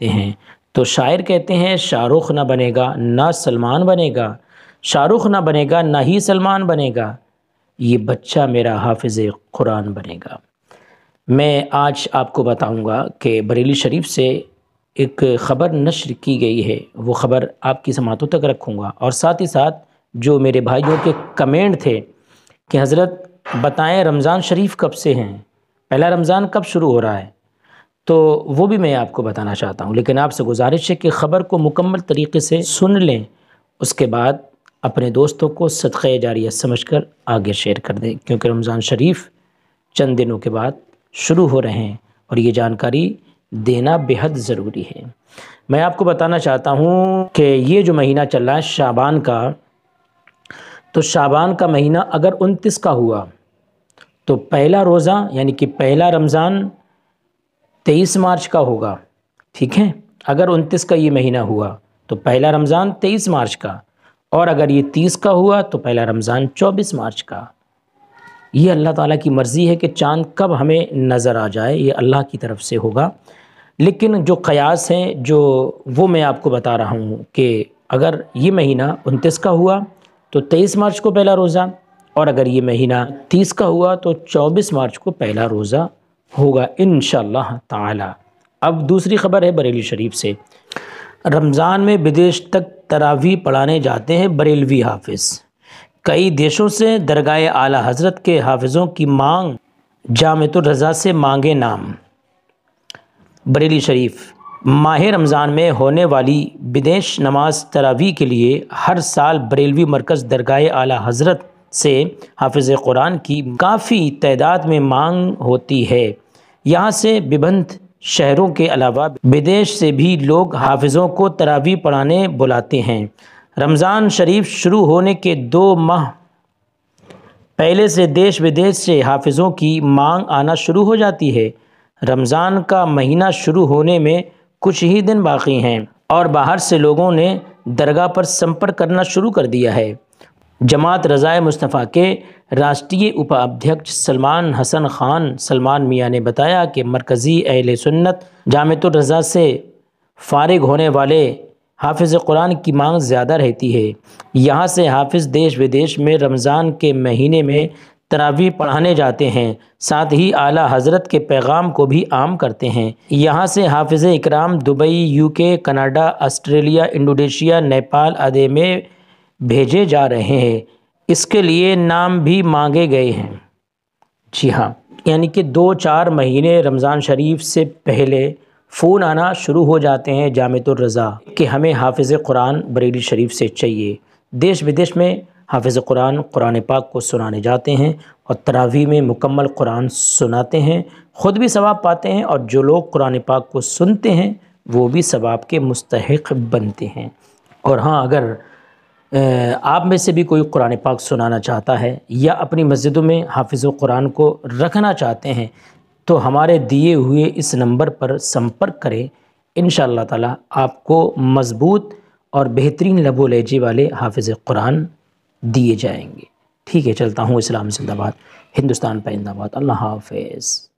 सकते हैं तो शायर कहते हैं शाहरुख ना बनेगा ना सलमान बनेगा शाहरुख ना बनेगा ना ही सलमान बनेगा ये बच्चा मेरा हाफिज़ कुरान बनेगा मैं आज आपको बताऊंगा कि बरेली शरीफ से एक ख़बर नशर की गई है वो ख़बर आपकी समातों तक रखूँगा और साथ ही साथ जो मेरे भाइयों के कमेंट थे कि हज़रत बताएं रमज़ान शरीफ कब से हैं पहला रमज़ान कब शुरू हो रहा है तो वो भी मैं आपको बताना चाहता हूँ लेकिन आपसे गुजारिश है कि ख़बर को मुकम्मल तरीके से सुन लें उसके बाद अपने दोस्तों को सदक़े जारिया समझ कर आगे शेयर कर दें क्योंकि रमज़ान शरीफ चंद दिनों के बाद शुरू हो रहे हैं और ये जानकारी देना बेहद ज़रूरी है मैं आपको बताना चाहता हूँ कि ये जो महीना चल रहा है शाबान का तो शाबान का महीना अगर उनतीस का हुआ तो पहला रोज़ा यानी कि पहला रमज़ान तेईस मार्च का होगा ठीक है अगर उनतीस का ये महीना हुआ तो पहला रमज़ान तेईस मार्च का और अगर ये तीस का हुआ तो पहला रमज़ान चौबीस मार्च का ये अल्लाह ताला की मर्ज़ी है कि चांद कब हमें नज़र आ जाए ये अल्लाह की तरफ से होगा लेकिन जो क़यास हैं जो वो मैं आपको बता रहा हूँ कि अगर ये महीना उनतीस का हुआ तो तेईस मार्च को पहला रोज़ा और अगर ये महीना तीस का हुआ तो चौबीस मार्च को पहला रोज़ा होगा इन ताला अब दूसरी खबर है बरेली शरीफ से रमज़ान में विदेश तक तरावी पढ़ाने जाते हैं बरेलवी हाफिज़ कई देशों से दरगाह आला हजरत के हाफिज़ों की मांग जामतुलरजा से मांगे नाम बरेली शरीफ माह रमज़ान में होने वाली विदेश नमाज तरावी के लिए हर साल बरेलवी मरकज़ दरगाह आला हजरत से हाफिज़ कुरान की काफ़ी तदाद में मांग होती है यहाँ से विभिन्न शहरों के अलावा विदेश से भी लोग हाफिज़ों को तरावी पढ़ाने बुलाते हैं रमज़ान शरीफ शुरू होने के दो माह पहले से देश विदेश से हाफिज़ों की मांग आना शुरू हो जाती है रमज़ान का महीना शुरू होने में कुछ ही दिन बाकी हैं और बाहर से लोगों ने दरगाह पर संपर्क करना शुरू कर दिया है जमात रज़ाए मुस्तफ़ा के राष्ट्रीय उपाध्यक्ष सलमान हसन ख़ान सलमान मियाँ ने बताया कि मरकज़ी अहल सुन्नत जामतरज़ा से फारग होने वाले हाफिज़ कुरान की मांग ज़्यादा रहती है यहाँ से हाफिज़ देश विदेश में रमज़ान के महीने में तरावी पढ़ाने जाते हैं साथ ही आला हज़रत के पैगाम को भी आम करते हैं यहाँ से Hafiz Ikram Dubai UK Canada Australia Indonesia Nepal आदि में भेजे जा रहे हैं इसके लिए नाम भी मांगे गए हैं जी हाँ यानी कि दो चार महीने रमज़ान शरीफ से पहले फ़ोन आना शुरू हो जाते हैं जामतुलरज़ा कि हमें हाफिज़ कुरान बरेली शरीफ से चाहिए देश विदेश में हाफिज़ कुरान कुरान पाक को सुनाने जाते हैं और तरावी में मुकम्मल कुरान सुनाते हैं ख़ुद भी सवाब पाते हैं और जो लोग कुरान पाक को सुनते हैं वो भी सवाब के मुस्तक बनते हैं और हाँ अगर आप में से भी कोई कुरान पाक सुनाना चाहता है या अपनी मस्जिदों में हाफिज़ कुरान को रखना चाहते हैं तो हमारे दिए हुए इस नंबर पर संपर्क करें इन ताला आपको मज़बूत और बेहतरीन लबो लहजे वाले हाफिज़ कुरान दिए जाएंगे ठीक है चलता हूँ इस्लाम जिंदाबाद हिंदुस्तान पर जिंदाबाद अल्लाह हाफिज़